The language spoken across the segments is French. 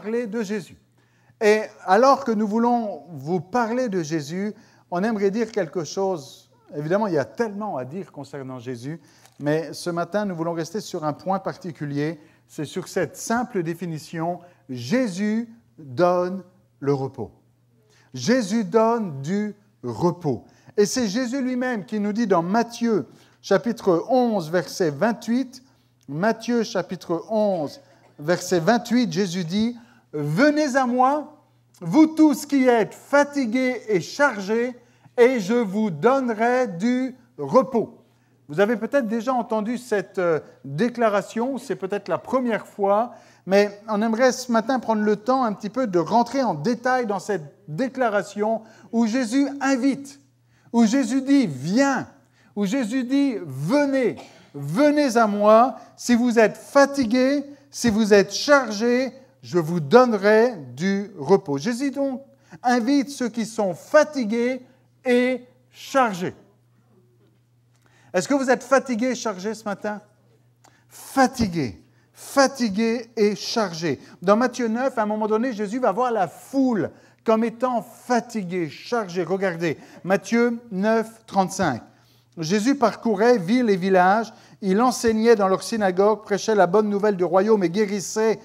parler de Jésus. Et alors que nous voulons vous parler de Jésus, on aimerait dire quelque chose. Évidemment, il y a tellement à dire concernant Jésus, mais ce matin, nous voulons rester sur un point particulier. C'est sur cette simple définition, Jésus donne le repos. Jésus donne du repos. Et c'est Jésus lui-même qui nous dit dans Matthieu chapitre 11, verset 28, Matthieu chapitre 11, verset 28, Jésus dit, Venez à moi, vous tous qui êtes fatigués et chargés, et je vous donnerai du repos. Vous avez peut-être déjà entendu cette euh, déclaration, c'est peut-être la première fois, mais on aimerait ce matin prendre le temps un petit peu de rentrer en détail dans cette déclaration où Jésus invite, où Jésus dit viens, où Jésus dit venez, venez à moi si vous êtes fatigués, si vous êtes chargés » je vous donnerai du repos. Jésus donc invite ceux qui sont fatigués et chargés. Est-ce que vous êtes fatigués et chargés ce matin Fatigués, fatigués et chargés. Dans Matthieu 9, à un moment donné, Jésus va voir la foule comme étant fatiguée, chargée. Regardez, Matthieu 9, 35. Jésus parcourait villes et villages, il enseignait dans leur synagogue, prêchait la bonne nouvelle du royaume et guérissait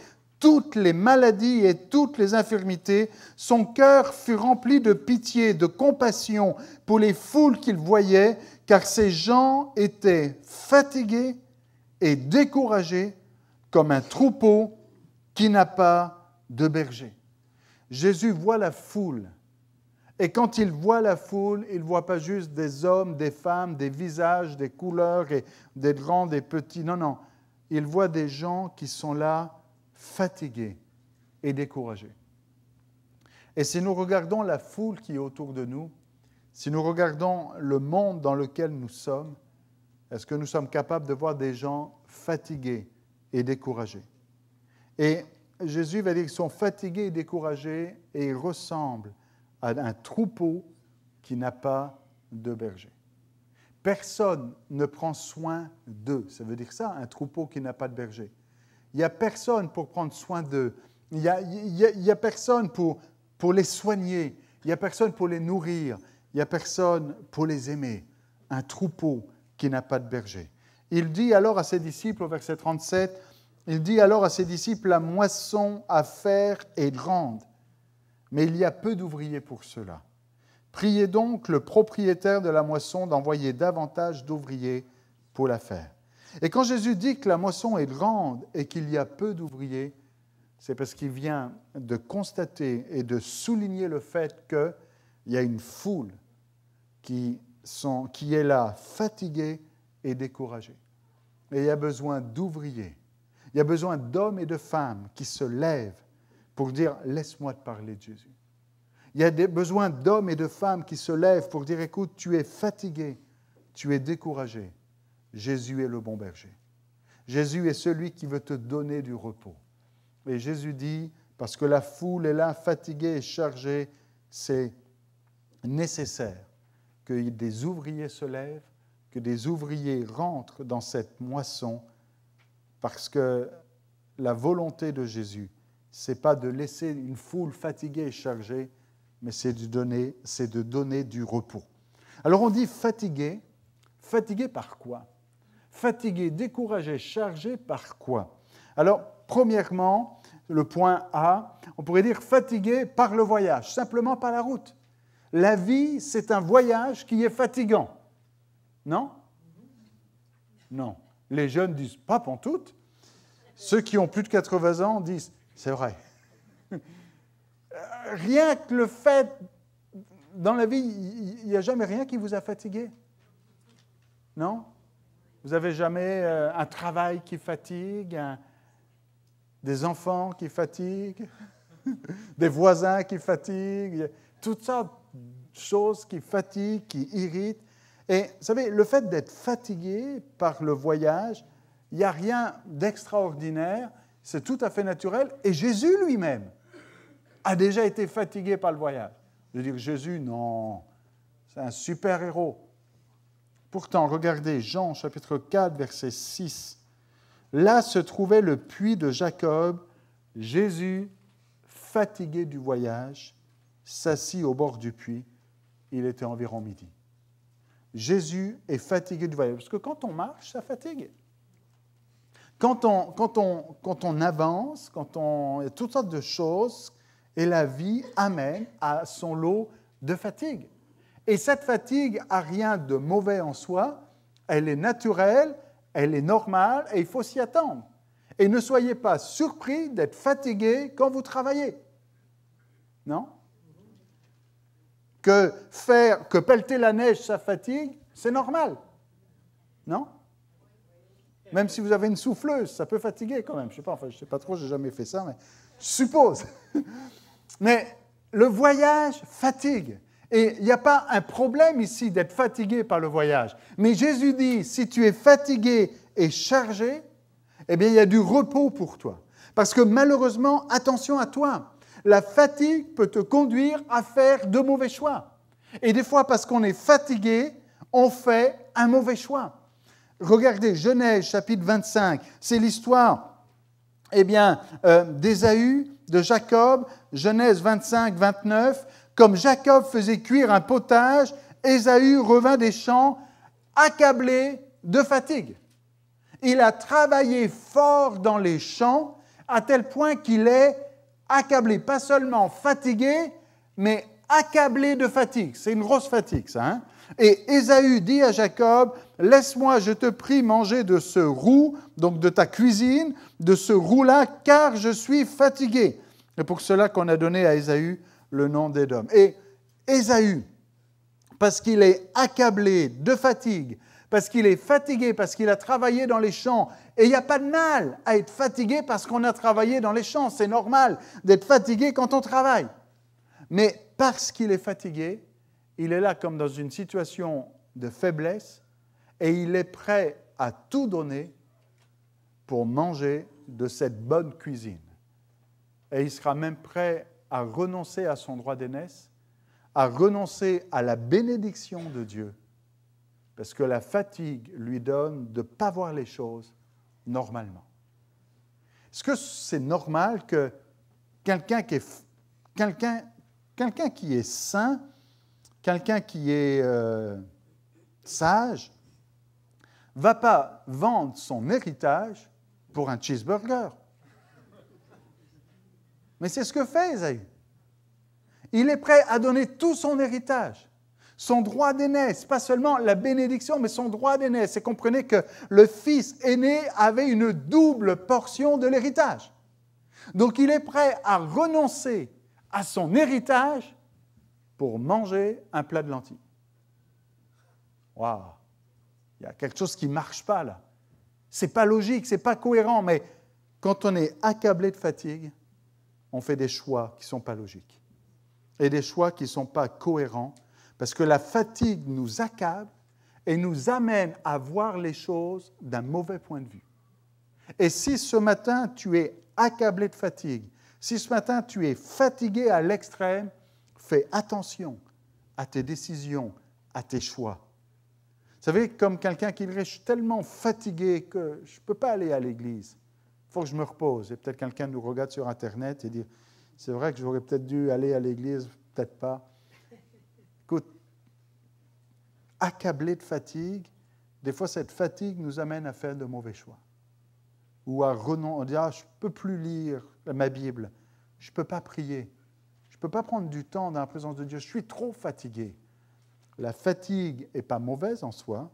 toutes les maladies et toutes les infirmités, son cœur fut rempli de pitié, de compassion pour les foules qu'il voyait, car ces gens étaient fatigués et découragés comme un troupeau qui n'a pas de berger. Jésus voit la foule. Et quand il voit la foule, il ne voit pas juste des hommes, des femmes, des visages, des couleurs, et des grands, des petits. Non, non. Il voit des gens qui sont là fatigués et découragés. Et si nous regardons la foule qui est autour de nous, si nous regardons le monde dans lequel nous sommes, est-ce que nous sommes capables de voir des gens fatigués et découragés? Et Jésus va dire qu'ils sont fatigués et découragés et ils ressemblent à un troupeau qui n'a pas de berger. Personne ne prend soin d'eux. Ça veut dire ça, un troupeau qui n'a pas de berger. Il n'y a personne pour prendre soin d'eux. Il n'y a, personne pour, pour les soigner. Il n'y a personne pour les nourrir. Il n'y a personne pour les aimer. Un troupeau qui n'a pas de berger. Il dit alors à ses disciples, au verset 37, il dit alors à ses disciples, la moisson à faire est grande, mais il y a peu d'ouvriers pour cela. Priez donc le propriétaire de la moisson d'envoyer davantage d'ouvriers pour la faire. Et quand Jésus dit que la moisson est grande et qu'il y a peu d'ouvriers, c'est parce qu'il vient de constater et de souligner le fait qu'il y a une foule qui, est là fatiguée et découragée. Et il y a besoin d'ouvriers. Il y a besoin d'hommes et de femmes qui se lèvent pour dire Laisse-moi te parler de Jésus. Il y a des, besoins d'hommes et de femmes qui se lèvent pour dire Écoute, tu es fatigué, tu es découragé. Jésus est le bon berger. Jésus est celui qui veut te donner du repos. Et Jésus dit, parce que la foule est là, fatiguée et chargée, c'est nécessaire que des ouvriers se lèvent, que des ouvriers rentrent dans cette moisson, parce que la volonté de Jésus, c'est pas de laisser une foule fatiguée et chargée, mais c'est de donner, c'est de donner du repos. Alors on dit fatigué, fatigué par quoi Fatigué, découragé, chargé par quoi Alors, premièrement, le point A, on pourrait dire fatigué par le voyage, simplement par la route. La vie, c'est un voyage qui est fatigant. Non Non. Les jeunes disent pas toutes. Ceux qui ont plus de 80 ans disent c'est vrai. Euh, rien que le fait, dans la vie, il n'y a jamais rien qui vous a fatigué. Non vous n'avez jamais euh, un travail qui fatigue, des enfants qui fatiguent, des voisins qui fatiguent, toutes sortes de choses qui fatiguent, qui irritent. Et vous savez, le fait d'être fatigué par le voyage, il n'y a rien d'extraordinaire, c'est tout à fait naturel. Et Jésus lui-même a déjà été fatigué par le voyage. Je veux dire, Jésus, non, c'est un super-héros. Pourtant, regardez Jean chapitre 4, verset 6. Là se trouvait le puits de Jacob. Jésus, fatigué du voyage, s'assit au bord du puits. Il était environ midi. Jésus est fatigué du voyage. Parce que quand on marche, ça fatigue. Quand on, quand on, quand on avance, quand on. Il y a toutes sortes de choses, et la vie amène à son lot de fatigue. Et cette fatigue a rien de mauvais en soi, elle est naturelle, elle est normale et il faut s'y attendre. Et ne soyez pas surpris d'être fatigué quand vous travaillez. Non Que faire, que pelleter la neige, ça fatigue, c'est normal. Non Même si vous avez une souffleuse, ça peut fatiguer quand même. Je sais pas, enfin, je sais pas trop, j'ai jamais fait ça, mais suppose. mais le voyage fatigue. Et il n'y a pas un problème ici d'être fatigué par le voyage. Mais Jésus dit, si tu es fatigué et chargé, eh bien il y a du repos pour toi. Parce que malheureusement, attention à toi, la fatigue peut te conduire à faire de mauvais choix. Et des fois, parce qu'on est fatigué, on fait un mauvais choix. Regardez Genèse chapitre 25, c'est l'histoire eh bien, euh, de Jacob, Genèse 25, 29. Comme Jacob faisait cuire un potage, Ésaü revint des champs accablé de fatigue. Il a travaillé fort dans les champs à tel point qu'il est accablé, pas seulement fatigué, mais accablé de fatigue. C'est une grosse fatigue, ça. Hein et Ésaü dit à Jacob, Laisse-moi, je te prie, manger de ce roux, donc de ta cuisine, de ce roux-là, car je suis fatigué. C'est pour cela qu'on a donné à Ésaü le nom d'Édom. Et Ésaü, parce qu'il est accablé de fatigue, parce qu'il est fatigué, parce qu'il a travaillé dans les champs. Et il n'y a pas de mal à être fatigué parce qu'on a travaillé dans les champs. C'est normal d'être fatigué quand on travaille. Mais parce qu'il est fatigué, il est là comme dans une situation de faiblesse et il est prêt à tout donner pour manger de cette bonne cuisine. Et il sera même prêt à renoncer à son droit d'aînesse, à renoncer à la bénédiction de Dieu, parce que la fatigue lui donne de ne pas voir les choses normalement. Est-ce que c'est normal que quelqu'un qui est quelqu'un qui est saint, quelqu'un qui est euh, sage, va pas vendre son héritage pour un cheeseburger mais c'est ce que fait Esaü. Il est prêt à donner tout son héritage, son droit d'aînesse, pas seulement la bénédiction, mais son droit d'aîné. Et comprenez que le fils aîné avait une double portion de l'héritage. Donc il est prêt à renoncer à son héritage pour manger un plat de lentilles. Waouh Il y a quelque chose qui ne marche pas là. C'est pas logique, c'est pas cohérent, mais quand on est accablé de fatigue, on fait des choix qui ne sont pas logiques et des choix qui ne sont pas cohérents parce que la fatigue nous accable et nous amène à voir les choses d'un mauvais point de vue. Et si ce matin tu es accablé de fatigue, si ce matin tu es fatigué à l'extrême, fais attention à tes décisions, à tes choix. Vous savez, comme quelqu'un qui dirait, tellement fatigué que je ne peux pas aller à l'église faut que je me repose. Et peut-être quelqu'un nous regarde sur Internet et dit, c'est vrai que j'aurais peut-être dû aller à l'église, peut-être pas. Écoute, accablé de fatigue, des fois cette fatigue nous amène à faire de mauvais choix. Ou à renoncer, ah, je ne peux plus lire ma Bible, je ne peux pas prier, je ne peux pas prendre du temps dans la présence de Dieu, je suis trop fatigué. La fatigue n'est pas mauvaise en soi,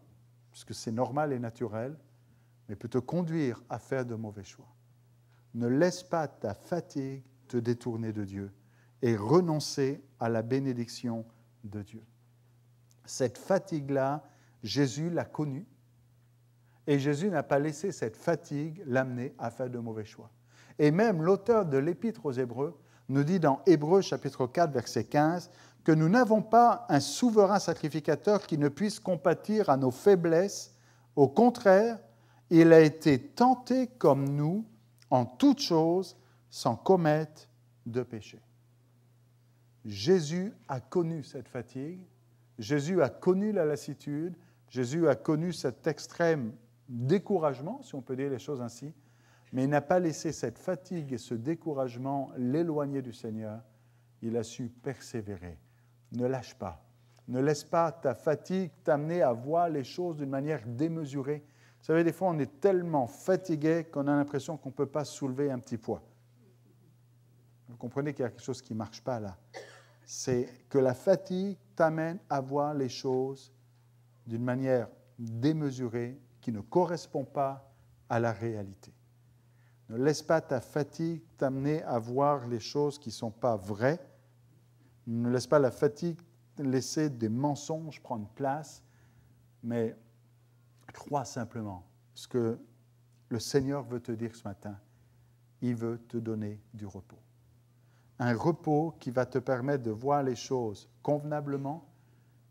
puisque c'est normal et naturel, mais peut te conduire à faire de mauvais choix. Ne laisse pas ta fatigue te détourner de Dieu et renoncer à la bénédiction de Dieu. Cette fatigue-là, Jésus l'a connue et Jésus n'a pas laissé cette fatigue l'amener à faire de mauvais choix. Et même l'auteur de l'épître aux Hébreux nous dit dans Hébreux chapitre 4 verset 15 que nous n'avons pas un souverain sacrificateur qui ne puisse compatir à nos faiblesses. Au contraire, il a été tenté comme nous en toutes choses sans commettre de péché. Jésus a connu cette fatigue, Jésus a connu la lassitude, Jésus a connu cet extrême découragement, si on peut dire les choses ainsi, mais il n'a pas laissé cette fatigue et ce découragement l'éloigner du Seigneur. Il a su persévérer. Ne lâche pas. Ne laisse pas ta fatigue t'amener à voir les choses d'une manière démesurée. Vous savez, des fois, on est tellement fatigué qu'on a l'impression qu'on ne peut pas soulever un petit poids. Vous comprenez qu'il y a quelque chose qui ne marche pas là. C'est que la fatigue t'amène à voir les choses d'une manière démesurée qui ne correspond pas à la réalité. Ne laisse pas ta fatigue t'amener à voir les choses qui ne sont pas vraies. Ne laisse pas la fatigue laisser des mensonges prendre place, mais Crois simplement ce que le Seigneur veut te dire ce matin. Il veut te donner du repos. Un repos qui va te permettre de voir les choses convenablement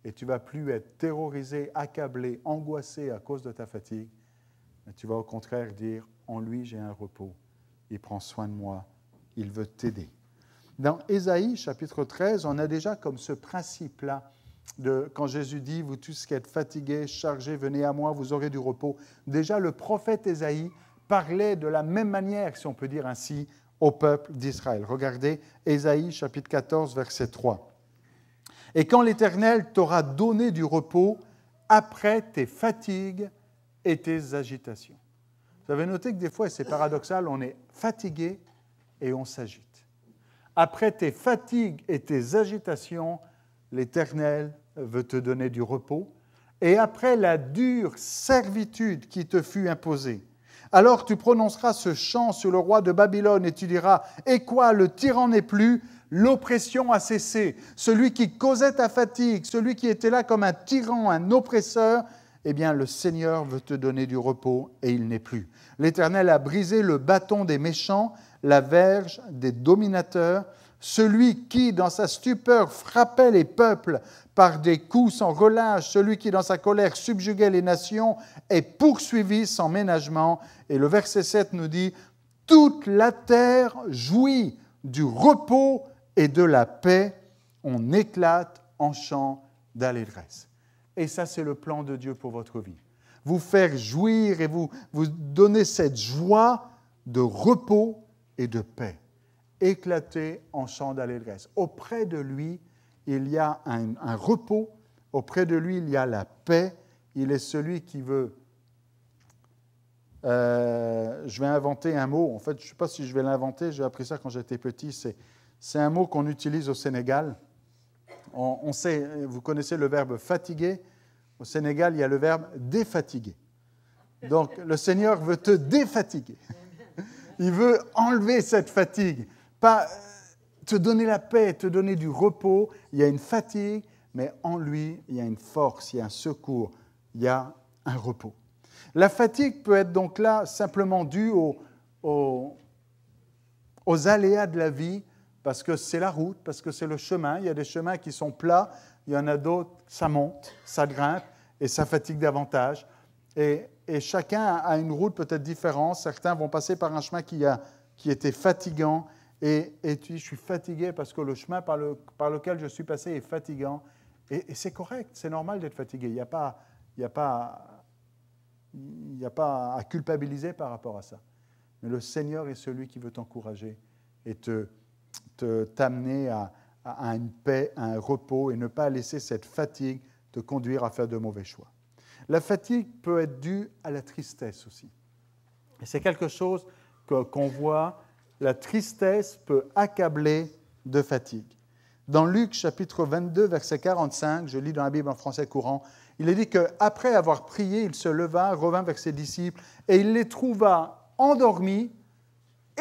et tu vas plus être terrorisé, accablé, angoissé à cause de ta fatigue. Mais tu vas au contraire dire, en lui j'ai un repos. Il prend soin de moi. Il veut t'aider. Dans Ésaïe chapitre 13, on a déjà comme ce principe-là quand Jésus dit, vous tous qui êtes fatigués, chargés, venez à moi, vous aurez du repos. Déjà, le prophète Ésaïe parlait de la même manière, si on peut dire ainsi, au peuple d'Israël. Regardez Ésaïe chapitre 14, verset 3. Et quand l'Éternel t'aura donné du repos après tes fatigues et tes agitations. Vous avez noté que des fois, c'est paradoxal, on est fatigué et on s'agite. Après tes fatigues et tes agitations, l'Éternel veut te donner du repos, et après la dure servitude qui te fut imposée. Alors tu prononceras ce chant sur le roi de Babylone et tu diras, Et quoi, le tyran n'est plus, l'oppression a cessé, celui qui causait ta fatigue, celui qui était là comme un tyran, un oppresseur, eh bien le Seigneur veut te donner du repos et il n'est plus. L'Éternel a brisé le bâton des méchants, la verge des dominateurs, celui qui, dans sa stupeur, frappait les peuples par des coups sans relâche, celui qui, dans sa colère, subjuguait les nations, est poursuivi sans ménagement. Et le verset 7 nous dit, Toute la terre jouit du repos et de la paix, on éclate en chants d'allégresse. Et ça, c'est le plan de Dieu pour votre vie. Vous faire jouir et vous, vous donner cette joie de repos et de paix éclaté en de d'allégresse. Auprès de lui, il y a un, repos, auprès de lui, il y a la paix. Il est celui qui veut... Euh, je vais inventer un mot. En fait, je ne sais pas si je vais l'inventer. J'ai appris ça quand j'étais petit. C'est un mot qu'on utilise au Sénégal. On, sait, vous connaissez le verbe fatiguer. Au Sénégal, il y a le verbe défatiguer. Donc, le Seigneur veut te défatiguer. Il veut enlever cette fatigue. Pas euh, te donner la paix, te donner du repos. Il y a une fatigue, mais en lui, il y a une force, il y a un secours, il y a un repos. La fatigue peut être donc là simplement due aux aléas de la vie, parce que c'est la route, parce que c'est le chemin. Il y a des chemins qui sont plats, il y en a d'autres, ça monte, ça grimpe, et ça fatigue davantage. Et, chacun a une route peut-être différente. Certains vont passer par un chemin qui était fatigant, et, tu dis, je suis fatigué parce que le chemin par, le, par lequel je suis passé est fatigant. Et, c'est correct, c'est normal d'être fatigué. Il n'y a, pas, a, a pas à culpabiliser par rapport à ça. Mais le Seigneur est celui qui veut t'encourager et te t'amener à, à une paix, à un repos et ne pas laisser cette fatigue te conduire à faire de mauvais choix. La fatigue peut être due à la tristesse aussi. Et c'est quelque chose qu'on voit la tristesse peut accabler de fatigue. Dans Luc chapitre 22, verset 45, je lis dans la Bible en français courant, il est dit qu'après avoir prié, il se leva, revint vers ses disciples, et il les trouva endormis,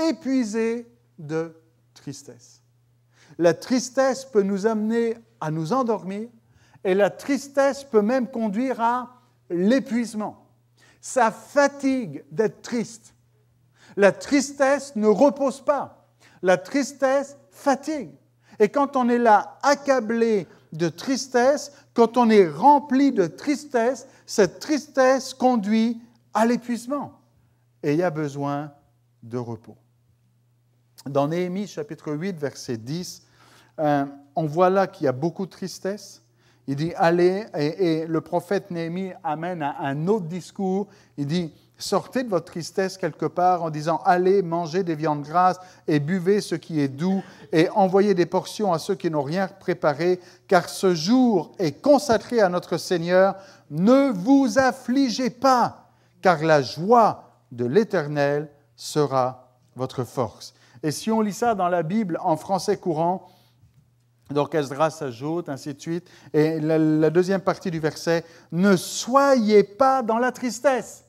épuisés de tristesse. La tristesse peut nous amener à nous endormir, et la tristesse peut même conduire à l'épuisement. Ça fatigue d'être triste. La tristesse ne repose pas. La tristesse fatigue. Et quand on est là accablé de tristesse, quand on est rempli de tristesse, cette tristesse conduit à l'épuisement. Et il y a besoin de repos. Dans Néhémie chapitre 8, verset 10, euh, on voit là qu'il y a beaucoup de tristesse. Il dit, allez, et, le prophète Néhémie amène un, un autre discours. Il dit, Sortez de votre tristesse quelque part en disant Allez, mangez des viandes grasses et buvez ce qui est doux et envoyez des portions à ceux qui n'ont rien préparé, car ce jour est consacré à notre Seigneur. Ne vous affligez pas, car la joie de l'Éternel sera votre force. Et si on lit ça dans la Bible en français courant, donc Esdras s'ajoute, ainsi de suite. Et la deuxième partie du verset, ne soyez pas dans la tristesse.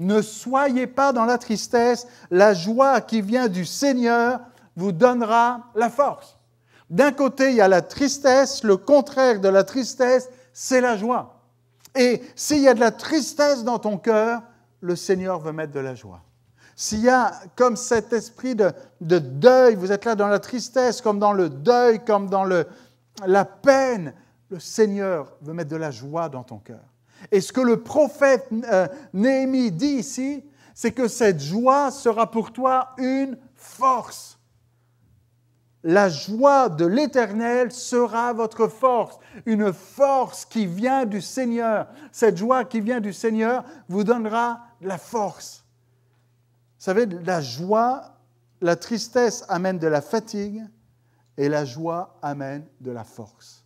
Ne soyez pas dans la tristesse, la joie qui vient du Seigneur vous donnera la force. D'un côté, il y a la tristesse, le contraire de la tristesse, c'est la joie. Et s'il y a de la tristesse dans ton cœur, le Seigneur veut mettre de la joie. S'il y a comme cet esprit de, deuil, vous êtes là dans la tristesse, comme dans le deuil, comme dans le, la peine, le Seigneur veut mettre de la joie dans ton cœur. Et ce que le prophète euh, Néhémie dit ici, c'est que cette joie sera pour toi une force. La joie de l'Éternel sera votre force, une force qui vient du Seigneur. Cette joie qui vient du Seigneur vous donnera de la force. Vous savez, la joie, la tristesse amène de la fatigue et la joie amène de la force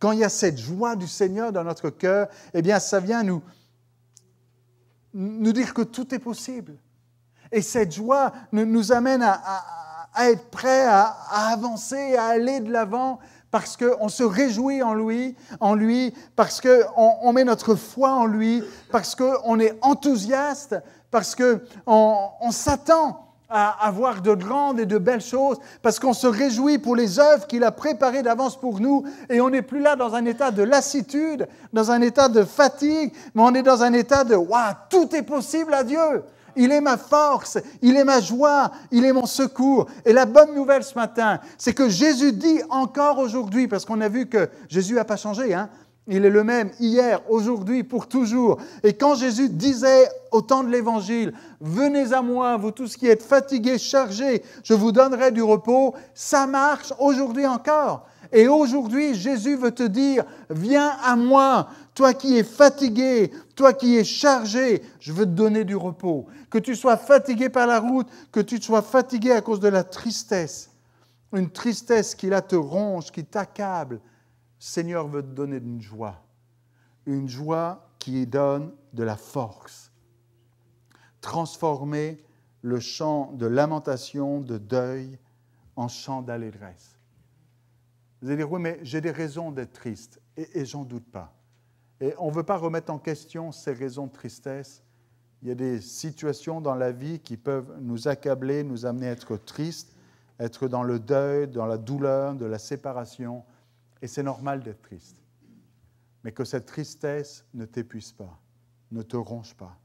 quand il y a cette joie du Seigneur dans notre cœur, eh bien, ça vient nous, nous dire que tout est possible. Et cette joie nous, amène à, être prêts à, avancer, à aller de l'avant, parce qu'on se réjouit en lui, en lui parce qu'on on met notre foi en lui, parce qu'on est enthousiaste, parce qu'on s'attend à avoir de grandes et de belles choses, parce qu'on se réjouit pour les œuvres qu'il a préparées d'avance pour nous, et on n'est plus là dans un état de lassitude, dans un état de fatigue, mais on est dans un état de Waouh, tout est possible à Dieu. Il est ma force, il est ma joie, il est mon secours. Et la bonne nouvelle ce matin, c'est que Jésus dit encore aujourd'hui, parce qu'on a vu que Jésus n'a pas changé, hein, il est le même hier, aujourd'hui, pour toujours. Et quand Jésus disait au temps de l'Évangile, venez à moi, vous tous qui êtes fatigués, chargés, je vous donnerai du repos, ça marche aujourd'hui encore. Et aujourd'hui, Jésus veut te dire, viens à moi, toi qui es fatigué, toi qui es chargé, je veux te donner du repos. Que tu sois fatigué par la route, que tu sois fatigué à cause de la tristesse, une tristesse qui là te ronge, qui t'accable, Seigneur veut te donner une joie, une joie qui donne de la force. Transformer le chant de lamentation, de deuil, en chant d'allégresse. Vous allez dire, oui, mais j'ai des raisons d'être triste, et, et j'en doute pas. Et on ne veut pas remettre en question ces raisons de tristesse. Il y a des situations dans la vie qui peuvent nous accabler, nous amener à être tristes, être dans le deuil, dans la douleur de la séparation. Et c'est normal d'être triste. Mais que cette tristesse ne t'épuise pas, ne te ronge pas.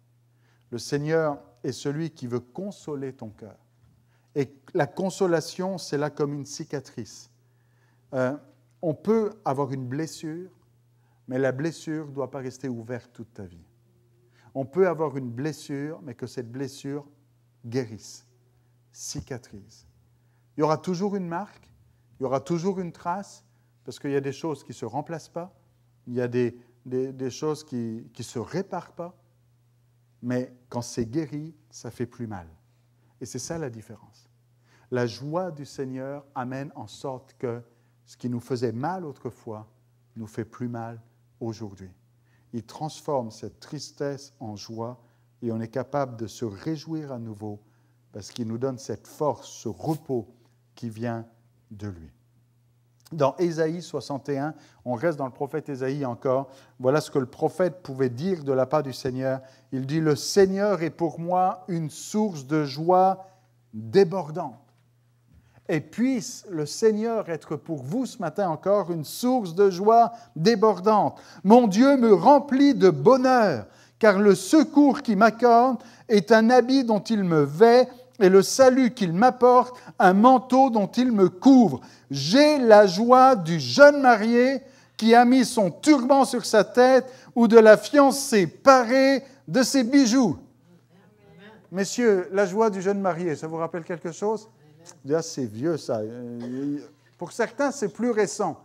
Le Seigneur est celui qui veut consoler ton cœur. Et la consolation, c'est là comme une cicatrice. Euh, on peut avoir une blessure, mais la blessure ne doit pas rester ouverte toute ta vie. On peut avoir une blessure, mais que cette blessure guérisse, cicatrise. Il y aura toujours une marque, il y aura toujours une trace, parce qu'il y a des choses qui ne se remplacent pas, il y a des, choses qui ne se réparent pas, mais quand c'est guéri, ça fait plus mal. Et c'est ça la différence. La joie du Seigneur amène en sorte que ce qui nous faisait mal autrefois nous fait plus mal aujourd'hui. Il transforme cette tristesse en joie et on est capable de se réjouir à nouveau parce qu'il nous donne cette force, ce repos qui vient de lui dans Ésaïe 61, on reste dans le prophète Ésaïe encore. Voilà ce que le prophète pouvait dire de la part du Seigneur. Il dit Le Seigneur est pour moi une source de joie débordante. Et puisse le Seigneur être pour vous ce matin encore une source de joie débordante. Mon Dieu me remplit de bonheur, car le secours qui m'accorde est un habit dont il me vêt et le salut qu'il m'apporte, un manteau dont il me couvre. J'ai la joie du jeune marié qui a mis son turban sur sa tête ou de la fiancée parée de ses bijoux. Messieurs, la joie du jeune marié, ça vous rappelle quelque chose c'est vieux ça. Pour certains, c'est plus récent.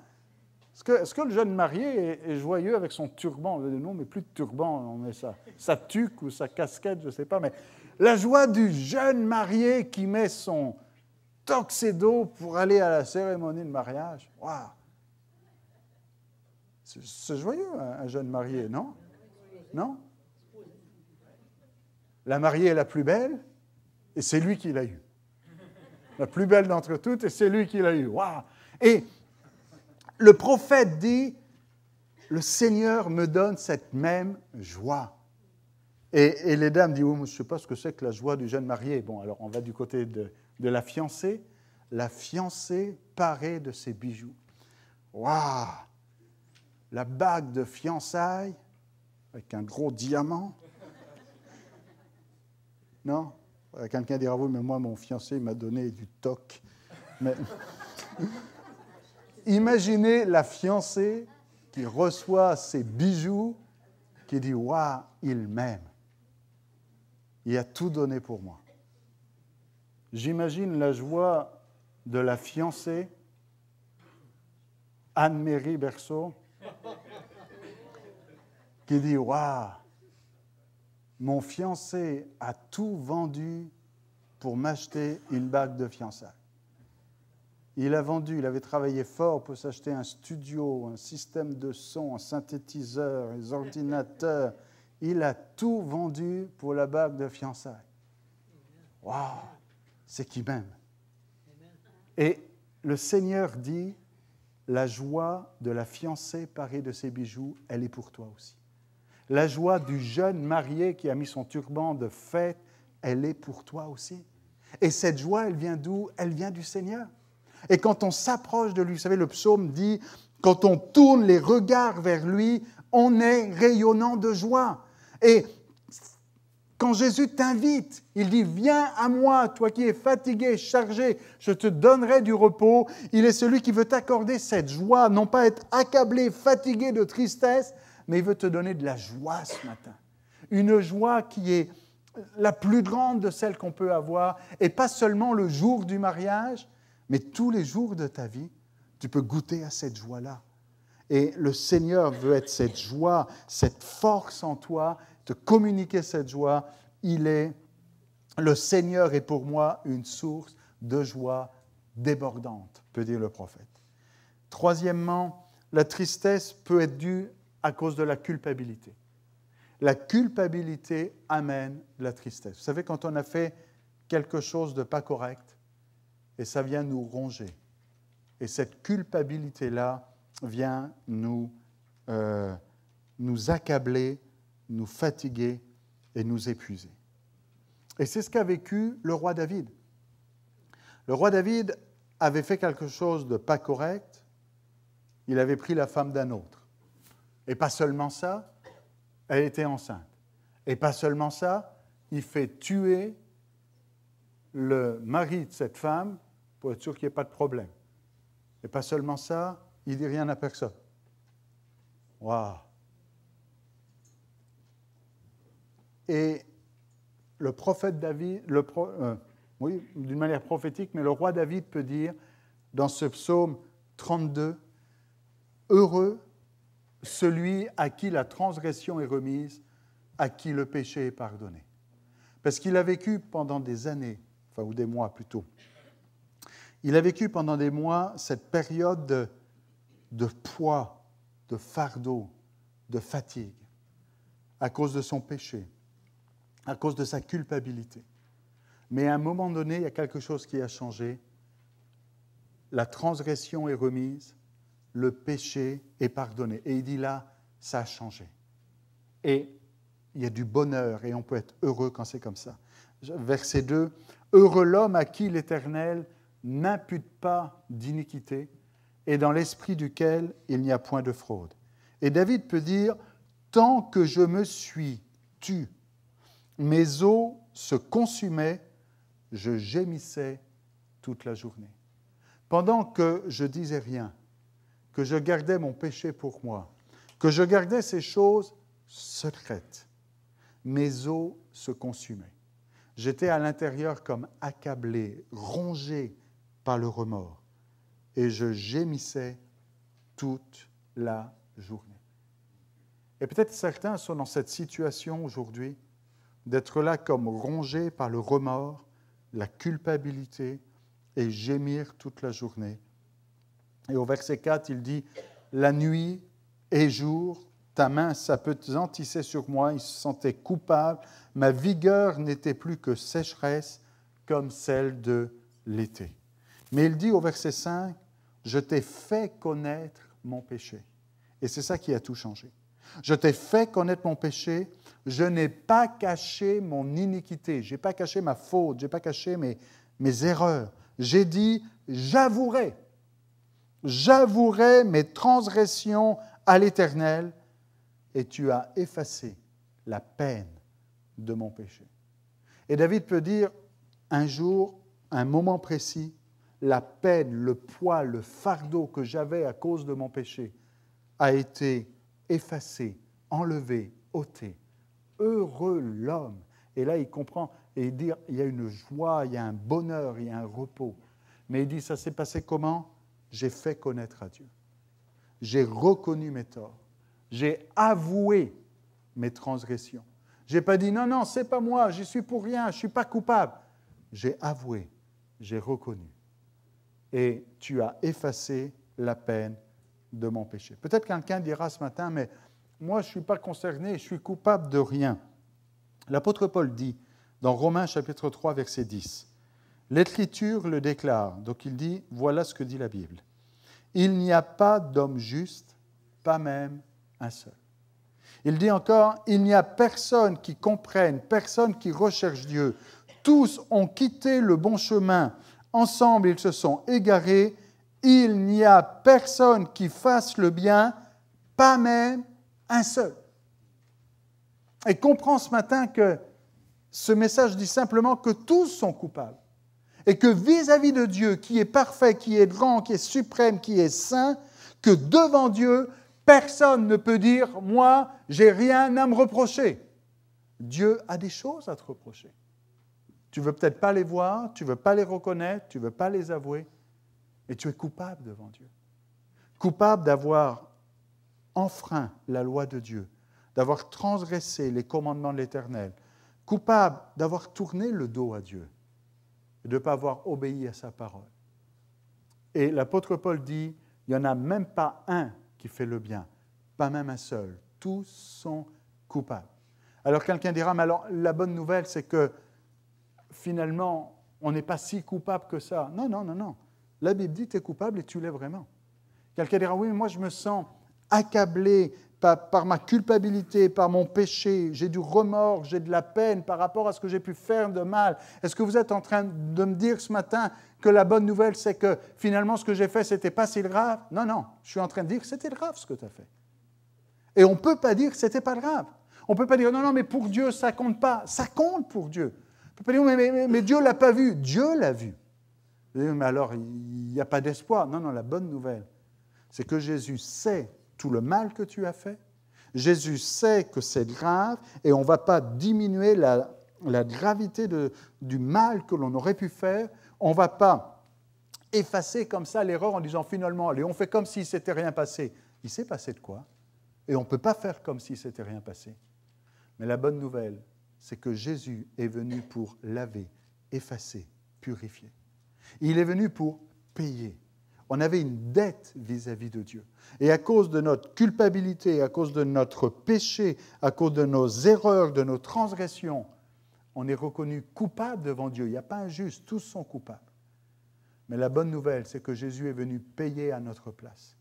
Est-ce que, est que, le jeune marié est, joyeux avec son turban Non, mais plus de turban, on met ça. Sa tuque ou sa casquette, je ne sais pas, mais la joie du jeune marié qui met son toxédo pour aller à la cérémonie de mariage. Waouh! C'est joyeux, un jeune marié, non? Non? La mariée est la plus belle et c'est lui qui l'a eue. La plus belle d'entre toutes et c'est lui qui l'a eue. Waouh! Et le prophète dit, le Seigneur me donne cette même joie. Et, les dames disent, oui, oh, je ne sais pas ce que c'est que la joie du jeune marié. Bon, alors on va du côté de, la fiancée. La fiancée parée de ses bijoux. Waouh La bague de fiançailles avec un gros diamant. Non euh, Quelqu'un dira, oui, mais moi, mon fiancé m'a donné du toc. Imaginez la fiancée qui reçoit ses bijoux, qui dit, waouh, il m'aime. Il a tout donné pour moi. J'imagine la joie de la fiancée, Anne-Marie Berceau, qui dit Waouh, mon fiancé a tout vendu pour m'acheter une bague de fiançailles. Il a vendu, il avait travaillé fort pour s'acheter un studio, un système de son, un synthétiseur, des ordinateurs. Il a tout vendu pour la bague de fiançailles. Waouh, c'est qui m'aime. Et le Seigneur dit, la joie de la fiancée parée de ses bijoux, elle est pour toi aussi. La joie du jeune marié qui a mis son turban de fête, elle est pour toi aussi. Et cette joie, elle vient d'où Elle vient du Seigneur. Et quand on s'approche de lui, vous savez, le psaume dit, quand on tourne les regards vers lui, on est rayonnant de joie. Et quand Jésus t'invite, il dit, viens à moi, toi qui es fatigué, chargé, je te donnerai du repos. Il est celui qui veut t'accorder cette joie, non pas être accablé, fatigué de tristesse, mais il veut te donner de la joie ce matin. Une joie qui est la plus grande de celles qu'on peut avoir, et pas seulement le jour du mariage, mais tous les jours de ta vie, tu peux goûter à cette joie-là. Et le Seigneur veut être cette joie, cette force en toi, te communiquer cette joie. Il est, le Seigneur est pour moi une source de joie débordante, peut dire le prophète. Troisièmement, la tristesse peut être due à cause de la culpabilité. La culpabilité amène la tristesse. Vous savez, quand on a fait quelque chose de pas correct, et ça vient nous ronger, et cette culpabilité-là vient nous, euh, nous accabler, nous fatiguer et nous épuiser. Et c'est ce qu'a vécu le roi David. Le roi David avait fait quelque chose de pas correct, il avait pris la femme d'un autre. Et pas seulement ça, elle était enceinte. Et pas seulement ça, il fait tuer le mari de cette femme pour être sûr qu'il n'y ait pas de problème. Et pas seulement ça, il dit rien à personne. Waouh! Et le prophète David, le euh, oui, d'une manière prophétique, mais le roi David peut dire dans ce psaume 32, Heureux celui à qui la transgression est remise, à qui le péché est pardonné. Parce qu'il a vécu pendant des années, enfin, ou des mois plutôt, il a vécu pendant des mois cette période de de poids, de fardeau, de fatigue, à cause de son péché, à cause de sa culpabilité. Mais à un moment donné, il y a quelque chose qui a changé. La transgression est remise, le péché est pardonné. Et il dit là, ça a changé. Et il y a du bonheur et on peut être heureux quand c'est comme ça. Verset 2, Heureux l'homme à qui l'Éternel n'impute pas d'iniquité et dans l'esprit duquel il n'y a point de fraude. Et David peut dire, Tant que je me suis tu, mes os se consumaient, je gémissais toute la journée. Pendant que je disais rien, que je gardais mon péché pour moi, que je gardais ces choses secrètes, mes os se consumaient. J'étais à l'intérieur comme accablé, rongé par le remords et je gémissais toute la journée. Et peut-être certains sont dans cette situation aujourd'hui d'être là comme rongé par le remords, la culpabilité et gémir toute la journée. Et au verset 4, il dit, La nuit et jour, ta main s'appesantissait sur moi, il se sentait coupable, ma vigueur n'était plus que sécheresse comme celle de l'été. Mais il dit au verset 5, je t'ai fait connaître mon péché. Et c'est ça qui a tout changé. Je t'ai fait connaître mon péché, je n'ai pas caché mon iniquité, je n'ai pas caché ma faute, je n'ai pas caché mes, mes erreurs. J'ai dit, j'avouerai, j'avouerai mes transgressions à l'Éternel, et tu as effacé la peine de mon péché. Et David peut dire, un jour, un moment précis, la peine, le poids, le fardeau que j'avais à cause de mon péché a été effacé, enlevé, ôté. Heureux l'homme. Et là, il comprend et il dit, il y a une joie, il y a un bonheur, il y a un repos. Mais il dit, ça s'est passé comment J'ai fait connaître à Dieu. J'ai reconnu mes torts. J'ai avoué mes transgressions. J'ai pas dit, non, non, c'est pas moi, j'y suis pour rien, je suis pas coupable. J'ai avoué, j'ai reconnu et tu as effacé la peine de mon péché. Peut-être quelqu'un dira ce matin, mais moi je ne suis pas concerné, je suis coupable de rien. L'apôtre Paul dit dans Romains chapitre 3 verset 10, l'Écriture le déclare, donc il dit, voilà ce que dit la Bible. Il n'y a pas d'homme juste, pas même un seul. Il dit encore, il n'y a personne qui comprenne, personne qui recherche Dieu. Tous ont quitté le bon chemin. Ensemble, ils se sont égarés. Il n'y a personne qui fasse le bien, pas même un seul. Et comprends ce matin que ce message dit simplement que tous sont coupables et que vis-à-vis de Dieu, qui est parfait, qui est grand, qui est suprême, qui est saint, que devant Dieu, personne ne peut dire, moi, j'ai rien à me reprocher. Dieu a des choses à te reprocher. Tu veux peut-être pas les voir, tu veux pas les reconnaître, tu veux pas les avouer, et tu es coupable devant Dieu. Coupable d'avoir enfreint la loi de Dieu, d'avoir transgressé les commandements de l'Éternel, coupable d'avoir tourné le dos à Dieu, et de ne pas avoir obéi à sa parole. Et l'apôtre Paul dit, il n'y en a même pas un qui fait le bien, pas même un seul. Tous sont coupables. Alors quelqu'un dira, mais alors la bonne nouvelle, c'est que finalement, on n'est pas si coupable que ça. Non, non, non, non. La Bible dit, tu es coupable et tu l'es vraiment. Quelqu'un dira, oui, mais moi je me sens accablé par, ma culpabilité, par mon péché, j'ai du remords, j'ai de la peine par rapport à ce que j'ai pu faire de mal. Est-ce que vous êtes en train de me dire ce matin que la bonne nouvelle, c'est que finalement ce que j'ai fait, c'était pas si grave Non, non, je suis en train de dire que c'était grave ce que tu as fait. Et on ne peut pas dire que c'était pas grave. On ne peut pas dire, non, non, mais pour Dieu, ça compte pas. Ça compte pour Dieu. Mais, Dieu ne l'a pas vu. Dieu l'a vu. Mais alors, il n'y a pas d'espoir. Non, non, la bonne nouvelle, c'est que Jésus sait tout le mal que tu as fait. Jésus sait que c'est grave et on ne va pas diminuer la, gravité du mal que l'on aurait pu faire. On ne va pas effacer comme ça l'erreur en disant finalement, allez, on fait comme s'il ne s'était rien passé. Il s'est passé de quoi Et on ne peut pas faire comme s'il ne s'était rien passé. Mais la bonne nouvelle, c'est que Jésus est venu pour laver, effacer, purifier. Il est venu pour payer. On avait une dette vis-à-vis de Dieu. Et à cause de notre culpabilité, à cause de notre péché, à cause de nos erreurs, de nos transgressions, on est reconnu coupable devant Dieu. Il n'y a pas un juste, tous sont coupables. Mais la bonne nouvelle, c'est que Jésus est venu payer à notre place.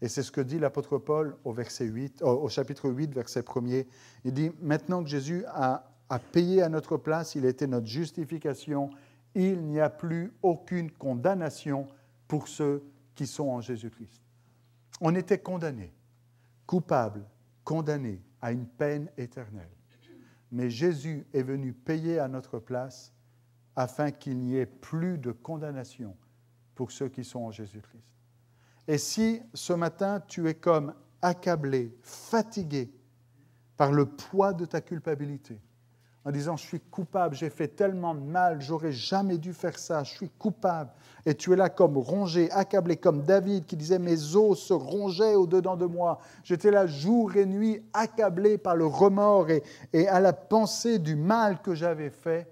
Et c'est ce que dit l'apôtre Paul au, verset 8, au chapitre 8, verset 1er. Il dit, maintenant que Jésus a a payé à notre place, il était notre justification. Il n'y a plus aucune condamnation pour ceux qui sont en Jésus-Christ. On était condamnés, coupables, condamnés à une peine éternelle. Mais Jésus est venu payer à notre place afin qu'il n'y ait plus de condamnation pour ceux qui sont en Jésus-Christ. Et si ce matin tu es comme accablé, fatigué par le poids de ta culpabilité, en disant Je suis coupable, j'ai fait tellement de mal, j'aurais jamais dû faire ça, je suis coupable. Et tu es là comme rongé, accablé, comme David qui disait Mes os se rongeaient au-dedans de moi. J'étais là jour et nuit, accablé par le remords et, à la pensée du mal que j'avais fait.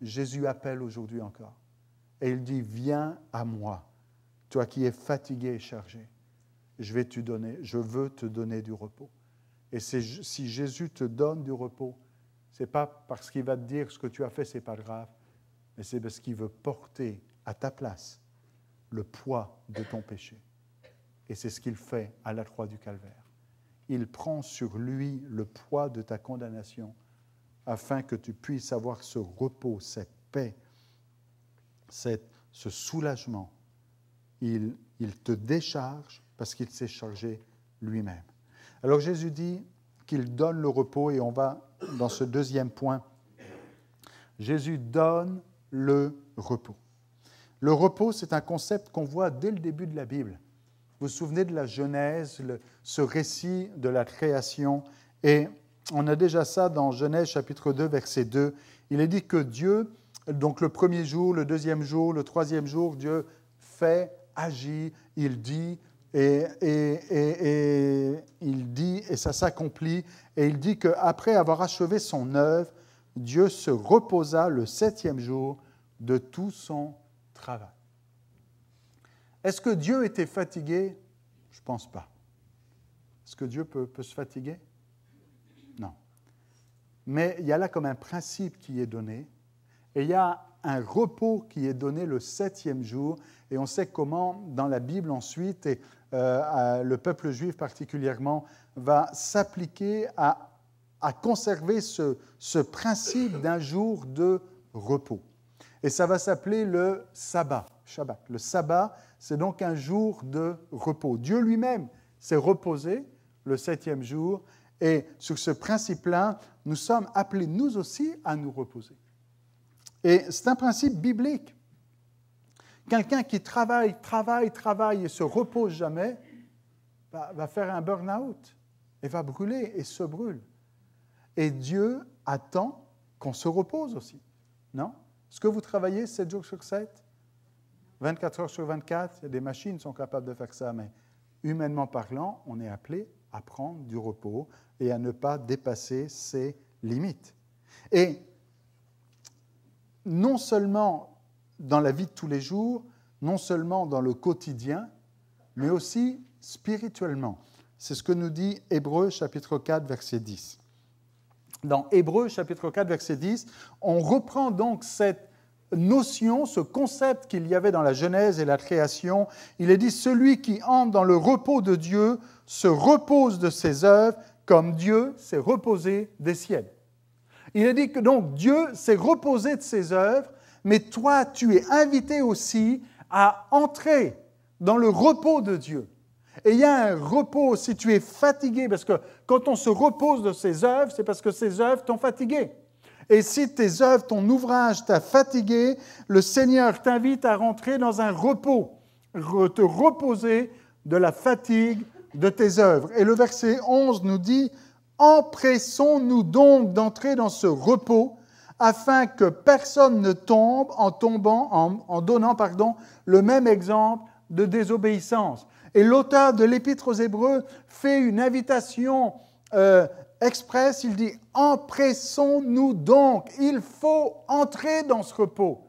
Jésus appelle aujourd'hui encore. Et il dit Viens à moi, toi qui es fatigué et chargé. Je vais te donner, je veux te donner du repos. Et si Jésus te donne du repos, ce n'est pas parce qu'il va te dire ce que tu as fait, ce n'est pas grave, mais c'est parce qu'il veut porter à ta place le poids de ton péché. Et c'est ce qu'il fait à la croix du calvaire. Il prend sur lui le poids de ta condamnation afin que tu puisses avoir ce repos, cette paix, cette, ce soulagement. Il, il te décharge parce qu'il s'est chargé lui-même. Alors Jésus dit, qu'il donne le repos, et on va dans ce deuxième point. Jésus donne le repos. Le repos, c'est un concept qu'on voit dès le début de la Bible. Vous vous souvenez de la Genèse, ce récit de la création, et on a déjà ça dans Genèse chapitre 2, verset 2. Il est dit que Dieu, donc le premier jour, le deuxième jour, le troisième jour, Dieu fait, agit, il dit, et, il dit, et ça s'accomplit, et il dit qu'après avoir achevé son œuvre, Dieu se reposa le septième jour de tout son travail. Est-ce que Dieu était fatigué Je ne pense pas. Est-ce que Dieu peut, peut se fatiguer Non. Mais il y a là comme un principe qui est donné, et il y a un repos qui est donné le septième jour. Et on sait comment, dans la Bible ensuite, et euh, le peuple juif particulièrement, va s'appliquer à, à, conserver ce, ce principe d'un jour de repos. Et ça va s'appeler le sabbat, Shabbat. Le sabbat, c'est donc un jour de repos. Dieu lui-même s'est reposé le septième jour. Et sur ce principe-là, nous sommes appelés, nous aussi, à nous reposer. Et c'est un principe biblique. Quelqu'un qui travaille, travaille, travaille et se repose jamais va faire un burn-out et va brûler et se brûle. Et Dieu attend qu'on se repose aussi. Non Est-ce que vous travaillez 7 jours sur 7 24 heures sur 24 Des machines sont capables de faire ça, mais humainement parlant, on est appelé à prendre du repos et à ne pas dépasser ses limites. Et non seulement dans la vie de tous les jours, non seulement dans le quotidien, mais aussi spirituellement. C'est ce que nous dit Hébreu chapitre 4 verset 10. Dans Hébreu chapitre 4 verset 10, on reprend donc cette notion, ce concept qu'il y avait dans la Genèse et la création. Il est dit, celui qui entre dans le repos de Dieu se repose de ses œuvres comme Dieu s'est reposé des siennes. Il a dit que donc Dieu s'est reposé de ses œuvres, mais toi, tu es invité aussi à entrer dans le repos de Dieu. Et il y a un repos si tu es fatigué, parce que quand on se repose de ses œuvres, c'est parce que ses œuvres t'ont fatigué. Et si tes œuvres, ton ouvrage t'a fatigué, le Seigneur t'invite à rentrer dans un repos, te reposer de la fatigue de tes œuvres. Et le verset 11 nous dit, Empressons-nous donc d'entrer dans ce repos afin que personne ne tombe en tombant, en, donnant pardon, le même exemple de désobéissance. Et l'auteur de l'Épître aux Hébreux fait une invitation euh, expresse, il dit Empressons-nous donc, il faut entrer dans ce repos.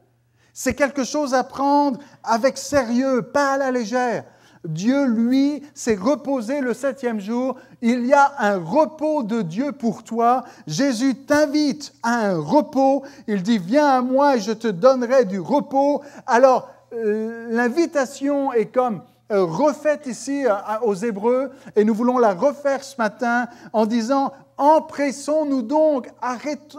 C'est quelque chose à prendre avec sérieux, pas à la légère. Dieu, lui, s'est reposé le septième jour. Il y a un repos de Dieu pour toi. Jésus t'invite à un repos. Il dit, viens à moi et je te donnerai du repos. Alors, euh, l'invitation est comme euh, refaite ici euh, aux Hébreux et nous voulons la refaire ce matin en disant, empressons-nous donc, arrêtons,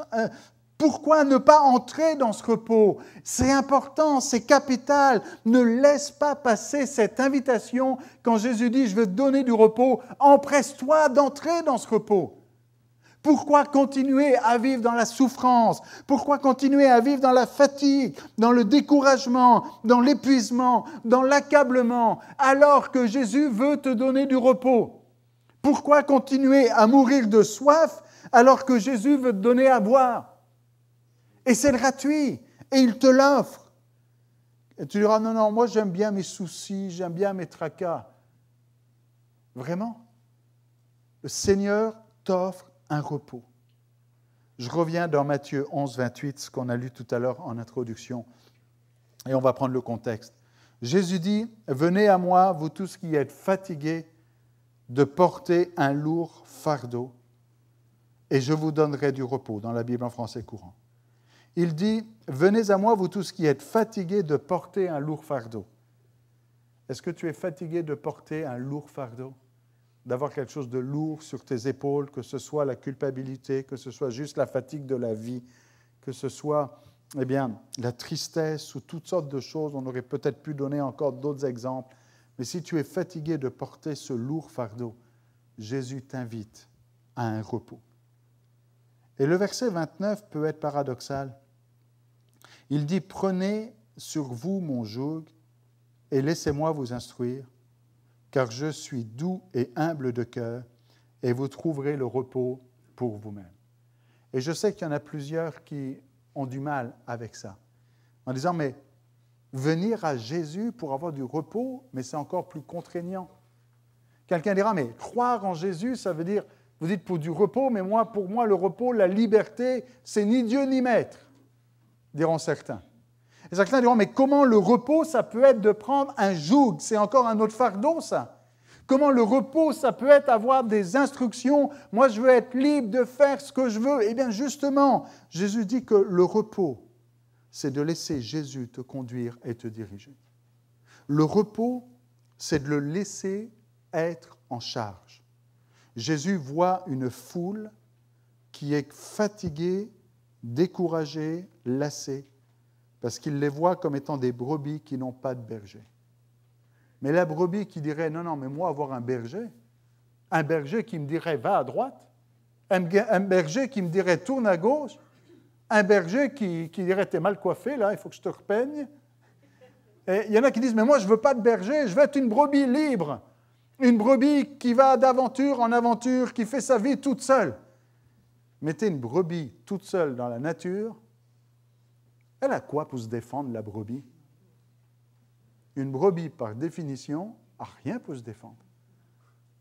pourquoi ne pas entrer dans ce repos C'est important, c'est capital. Ne laisse pas passer cette invitation quand Jésus dit, je veux te donner du repos. Empresse-toi d'entrer dans ce repos. Pourquoi continuer à vivre dans la souffrance Pourquoi continuer à vivre dans la fatigue, dans le découragement, dans l'épuisement, dans l'accablement, alors que Jésus veut te donner du repos Pourquoi continuer à mourir de soif alors que Jésus veut te donner à boire et c'est gratuit. Et il te l'offre. Et tu diras, non, non, moi j'aime bien mes soucis, j'aime bien mes tracas. Vraiment, le Seigneur t'offre un repos. Je reviens dans Matthieu 11, 28, ce qu'on a lu tout à l'heure en introduction, et on va prendre le contexte. Jésus dit, venez à moi, vous tous qui êtes fatigués de porter un lourd fardeau, et je vous donnerai du repos, dans la Bible en français courant. Il dit, Venez à moi, vous tous qui êtes fatigués de porter un lourd fardeau. Est-ce que tu es fatigué de porter un lourd fardeau D'avoir quelque chose de lourd sur tes épaules, que ce soit la culpabilité, que ce soit juste la fatigue de la vie, que ce soit eh bien, la tristesse ou toutes sortes de choses. On aurait peut-être pu donner encore d'autres exemples. Mais si tu es fatigué de porter ce lourd fardeau, Jésus t'invite à un repos. Et le verset 29 peut être paradoxal. Il dit, prenez sur vous mon joug et laissez-moi vous instruire, car je suis doux et humble de cœur, et vous trouverez le repos pour vous-même. Et je sais qu'il y en a plusieurs qui ont du mal avec ça, en disant, mais venir à Jésus pour avoir du repos, mais c'est encore plus contraignant. Quelqu'un dira, mais croire en Jésus, ça veut dire, vous dites pour du repos, mais moi, pour moi, le repos, la liberté, c'est ni Dieu ni maître diront certains. Et certains diront, mais comment le repos, ça peut être de prendre un joug C'est encore un autre fardeau, ça. Comment le repos, ça peut être avoir des instructions Moi, je veux être libre de faire ce que je veux. Eh bien, justement, Jésus dit que le repos, c'est de laisser Jésus te conduire et te diriger. Le repos, c'est de le laisser être en charge. Jésus voit une foule qui est fatiguée, découragée, lassés parce qu'il les voit comme étant des brebis qui n'ont pas de berger. Mais la brebis qui dirait Non, non, mais moi, avoir un berger, un berger qui me dirait Va à droite, un berger qui me dirait Tourne à gauche, un berger qui, qui dirait T'es mal coiffé, là, il faut que je te repeigne. Et il y en a qui disent Mais moi, je ne veux pas de berger, je veux être une brebis libre, une brebis qui va d'aventure en aventure, qui fait sa vie toute seule. Mettez une brebis toute seule dans la nature, elle a quoi pour se défendre, la brebis Une brebis, par définition, a rien pour se défendre.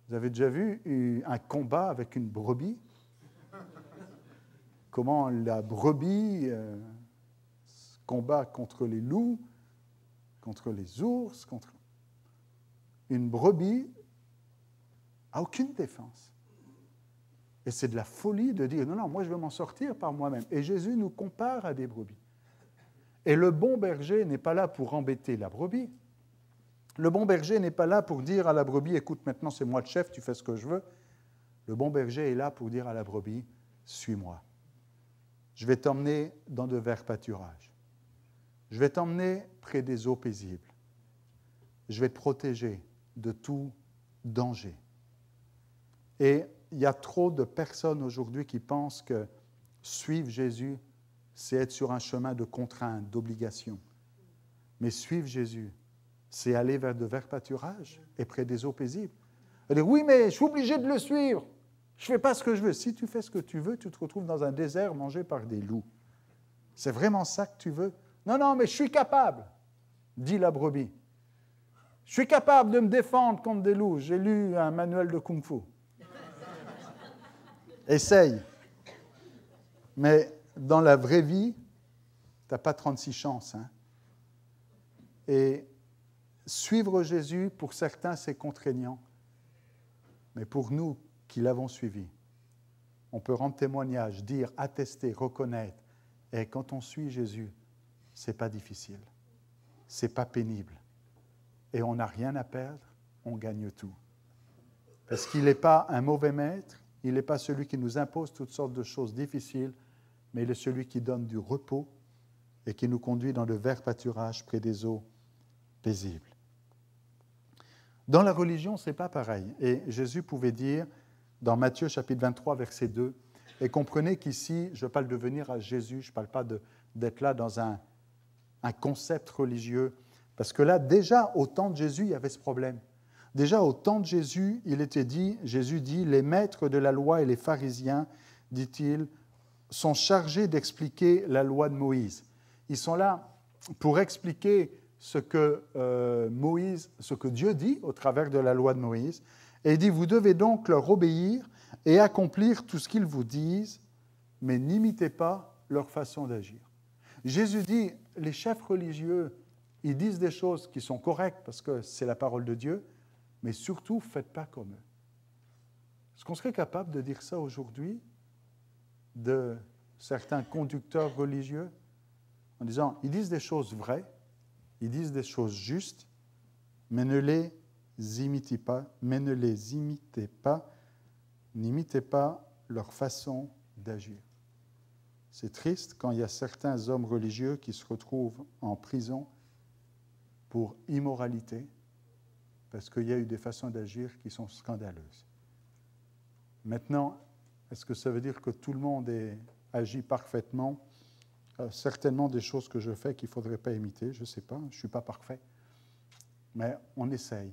Vous avez déjà vu un combat avec une brebis Comment la brebis euh, combat contre les loups, contre les ours, contre... Une brebis n'a aucune défense. Et c'est de la folie de dire, non, non, moi je vais m'en sortir par moi-même. Et Jésus nous compare à des brebis. Et le bon berger n'est pas là pour embêter la brebis. Le bon berger n'est pas là pour dire à la brebis, écoute, maintenant c'est moi le chef, tu fais ce que je veux. Le bon berger est là pour dire à la brebis, suis-moi. Je vais t'emmener dans de verts pâturages. Je vais t'emmener près des eaux paisibles. Je vais te protéger de tout danger. Et il y a trop de personnes aujourd'hui qui pensent que suivre Jésus, c'est être sur un chemin de contrainte, d'obligation. Mais suivre Jésus, c'est aller vers de verts pâturages et près des eaux paisibles. Elle oui, mais je suis obligé de le suivre. Je ne fais pas ce que je veux. Si tu fais ce que tu veux, tu te retrouves dans un désert mangé par des loups. C'est vraiment ça que tu veux Non, non, mais je suis capable, dit la brebis. Je suis capable de me défendre contre des loups. J'ai lu un manuel de kung-fu. Essaye. Mais dans la vraie vie, tu n'as pas 36 chances. Hein. Et suivre Jésus, pour certains, c'est contraignant. Mais pour nous qui l'avons suivi, on peut rendre témoignage, dire, attester, reconnaître. Et quand on suit Jésus, c'est pas difficile, c'est pas pénible, et on n'a rien à perdre, on gagne tout. Parce qu'il n'est pas un mauvais maître, il n'est pas celui qui nous impose toutes sortes de choses difficiles, mais il est celui qui donne du repos et qui nous conduit dans le vert pâturage près des eaux paisibles. Dans la religion, ce n'est pas pareil. Et Jésus pouvait dire dans Matthieu chapitre 23, verset 2, et comprenez qu'ici, je parle de venir à Jésus, je ne parle pas d'être là dans un, un concept religieux, parce que là, déjà au temps de Jésus, il y avait ce problème. Déjà au temps de Jésus, il était dit, Jésus dit, les maîtres de la loi et les pharisiens, dit-il, sont chargés d'expliquer la loi de Moïse. Ils sont là pour expliquer ce que, euh, Moïse, ce que Dieu dit au travers de la loi de Moïse. Et il dit, vous devez donc leur obéir et accomplir tout ce qu'ils vous disent, mais n'imitez pas leur façon d'agir. Jésus dit, les chefs religieux, ils disent des choses qui sont correctes parce que c'est la parole de Dieu, mais surtout, faites pas comme eux. Est-ce qu'on serait capable de dire ça aujourd'hui de certains conducteurs religieux en disant, ils disent des choses vraies, ils disent des choses justes, mais ne les imitez pas, mais ne les imitez pas, n'imitez pas leur façon d'agir. C'est triste quand il y a certains hommes religieux qui se retrouvent en prison pour immoralité, parce qu'il y a eu des façons d'agir qui sont scandaleuses. Maintenant, est-ce que ça veut dire que tout le monde agit parfaitement euh, Certainement des choses que je fais qu'il ne faudrait pas imiter, je ne sais pas, je ne suis pas parfait. Mais on essaye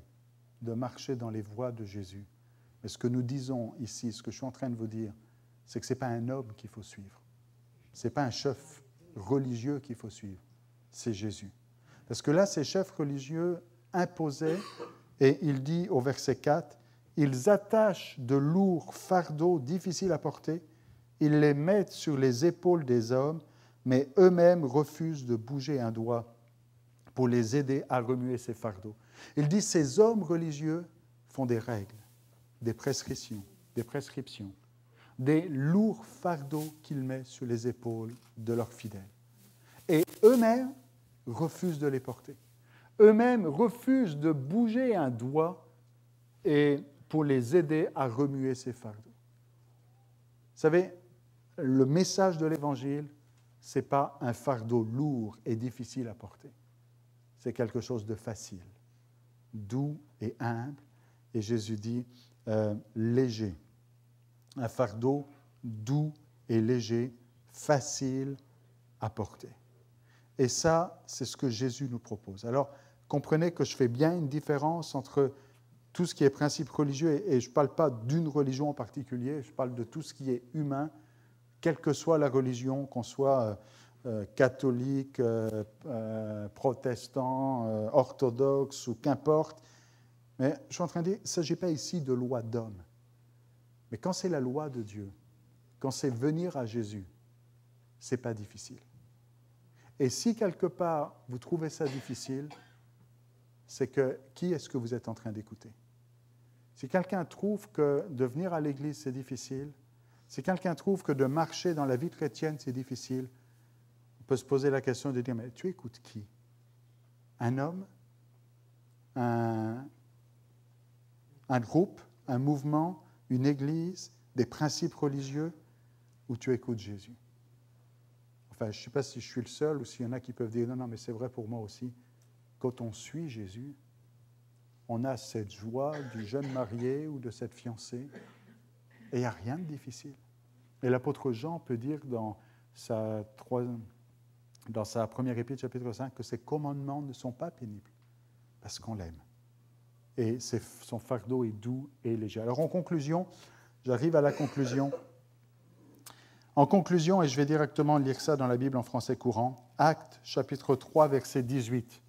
de marcher dans les voies de Jésus. Mais ce que nous disons ici, ce que je suis en train de vous dire, c'est que ce n'est pas un homme qu'il faut suivre. Ce n'est pas un chef religieux qu'il faut suivre. C'est Jésus. Parce que là, ces chefs religieux imposaient, et il dit au verset 4, ils attachent de lourds fardeaux difficiles à porter, ils les mettent sur les épaules des hommes, mais eux-mêmes refusent de bouger un doigt pour les aider à remuer ces fardeaux. Il dit, ces hommes religieux font des règles, des prescriptions, des prescriptions, des lourds fardeaux qu'ils mettent sur les épaules de leurs fidèles. Et eux-mêmes refusent de les porter. Eux-mêmes refusent de bouger un doigt et pour les aider à remuer ces fardeaux. Vous savez, le message de l'Évangile, ce n'est pas un fardeau lourd et difficile à porter. C'est quelque chose de facile, doux et humble. Et Jésus dit euh, léger. Un fardeau doux et léger, facile à porter. Et ça, c'est ce que Jésus nous propose. Alors, comprenez que je fais bien une différence entre tout ce qui est principe religieux, et je ne parle pas d'une religion en particulier, je parle de tout ce qui est humain, quelle que soit la religion, qu'on soit euh, euh, catholique, euh, protestant, orthodoxe ou qu'importe. Mais je suis en train de dire, il ne s'agit pas ici de loi d'homme. Mais quand c'est la loi de Dieu, quand c'est venir à Jésus, c'est pas difficile. Et si quelque part vous trouvez ça difficile, c'est que qui est-ce que vous êtes en train d'écouter si quelqu'un trouve que de venir à l'Église, c'est difficile, si quelqu'un trouve que de marcher dans la vie chrétienne, c'est difficile, on peut se poser la question de dire, mais tu écoutes qui Un homme un, groupe Un mouvement Une église Des principes religieux Ou tu écoutes Jésus Enfin, je ne sais pas si je suis le seul ou s'il y en a qui peuvent dire, non, non, mais c'est vrai pour moi aussi. Quand on suit Jésus, on a cette joie du jeune marié ou de cette fiancée. Et il n'y a rien de difficile. Et l'apôtre Jean peut dire dans sa, dans sa première épître, chapitre 5, que ses commandements ne sont pas pénibles, parce qu'on l'aime. Et son fardeau est doux et léger. Alors en conclusion, j'arrive à la conclusion. En conclusion, et je vais directement lire ça dans la Bible en français courant, Actes chapitre 3, verset 18.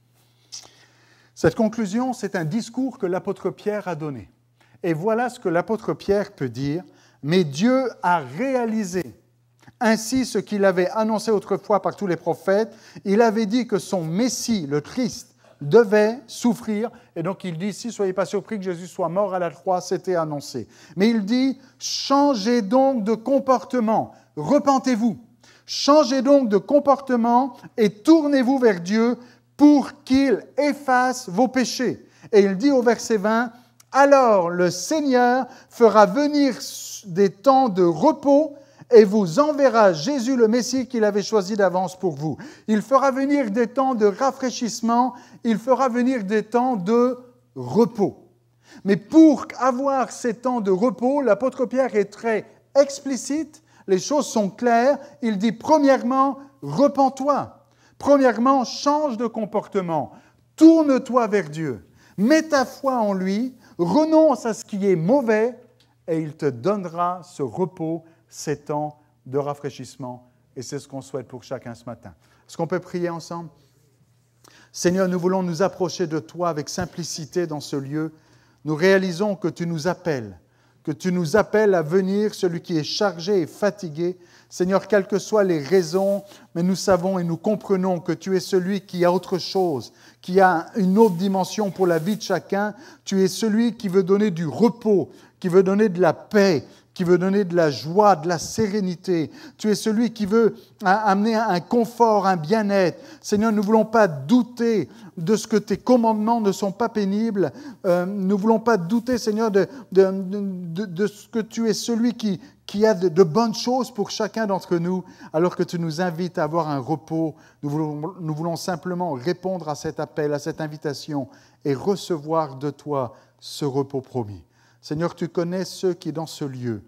Cette conclusion, c'est un discours que l'apôtre Pierre a donné. Et voilà ce que l'apôtre Pierre peut dire. Mais Dieu a réalisé ainsi ce qu'il avait annoncé autrefois par tous les prophètes. Il avait dit que son Messie, le Christ, devait souffrir. Et donc il dit si, soyez pas surpris que Jésus soit mort à la croix, c'était annoncé. Mais il dit, changez donc de comportement, repentez-vous. Changez donc de comportement et tournez-vous vers Dieu, pour qu'il efface vos péchés. Et il dit au verset 20, alors le Seigneur fera venir des temps de repos et vous enverra Jésus le Messie qu'il avait choisi d'avance pour vous. Il fera venir des temps de rafraîchissement, il fera venir des temps de repos. Mais pour avoir ces temps de repos, l'apôtre Pierre est très explicite, les choses sont claires. Il dit premièrement, repens-toi. Premièrement, change de comportement. Tourne-toi vers Dieu. Mets ta foi en lui. Renonce à ce qui est mauvais et il te donnera ce repos, ces temps de rafraîchissement. Et c'est ce qu'on souhaite pour chacun ce matin. Est-ce qu'on peut prier ensemble Seigneur, nous voulons nous approcher de toi avec simplicité dans ce lieu. Nous réalisons que tu nous appelles que tu nous appelles à venir, celui qui est chargé et fatigué. Seigneur, quelles que soient les raisons, mais nous savons et nous comprenons que tu es celui qui a autre chose, qui a une autre dimension pour la vie de chacun. Tu es celui qui veut donner du repos, qui veut donner de la paix, qui veut donner de la joie, de la sérénité. Tu es celui qui veut amener un confort, un bien-être. Seigneur, nous ne voulons pas douter de ce que tes commandements ne sont pas pénibles. Euh, nous ne voulons pas douter, Seigneur, de, ce que tu es celui qui, a de, bonnes choses pour chacun d'entre nous, alors que tu nous invites à avoir un repos. nous voulons simplement répondre à cet appel, à cette invitation et recevoir de toi ce repos promis. Seigneur, tu connais ceux qui dans ce lieu,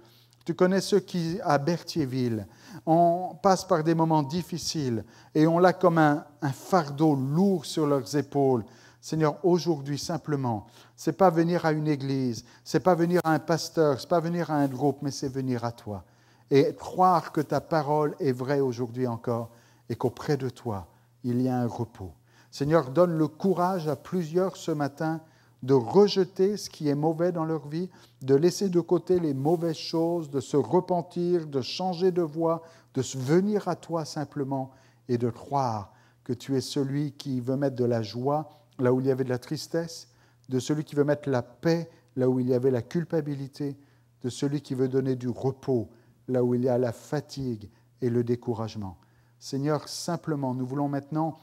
tu connais ceux qui à Berthierville, on passe par des moments difficiles et on l'a comme un, fardeau lourd sur leurs épaules. Seigneur, aujourd'hui simplement, c'est pas venir à une église, c'est pas venir à un pasteur, c'est pas venir à un groupe, mais c'est venir à toi et croire que ta parole est vraie aujourd'hui encore et qu'auprès de toi, il y a un repos. Seigneur, donne le courage à plusieurs ce matin de rejeter ce qui est mauvais dans leur vie, de laisser de côté les mauvaises choses, de se repentir, de changer de voie, de se venir à toi simplement et de croire que tu es celui qui veut mettre de la joie là où il y avait de la tristesse, de celui qui veut mettre la paix là où il y avait la culpabilité, de celui qui veut donner du repos là où il y a la fatigue et le découragement. Seigneur, simplement, nous voulons maintenant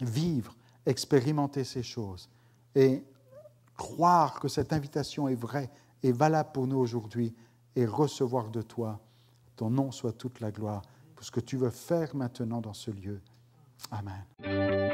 vivre, expérimenter ces choses et croire que cette invitation est vraie et valable pour nous aujourd'hui et recevoir de toi. Ton nom soit toute la gloire pour ce que tu veux faire maintenant dans ce lieu. Amen.